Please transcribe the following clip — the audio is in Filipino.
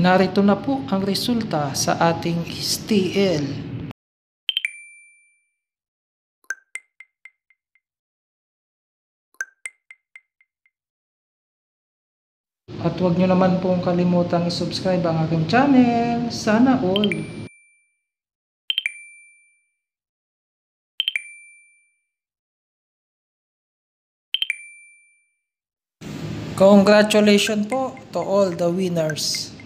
Narito na po ang resulta sa ating STL. At huwag nyo naman pong kalimutang isubscribe ang aking channel. Sana all! Congratulations po to all the winners.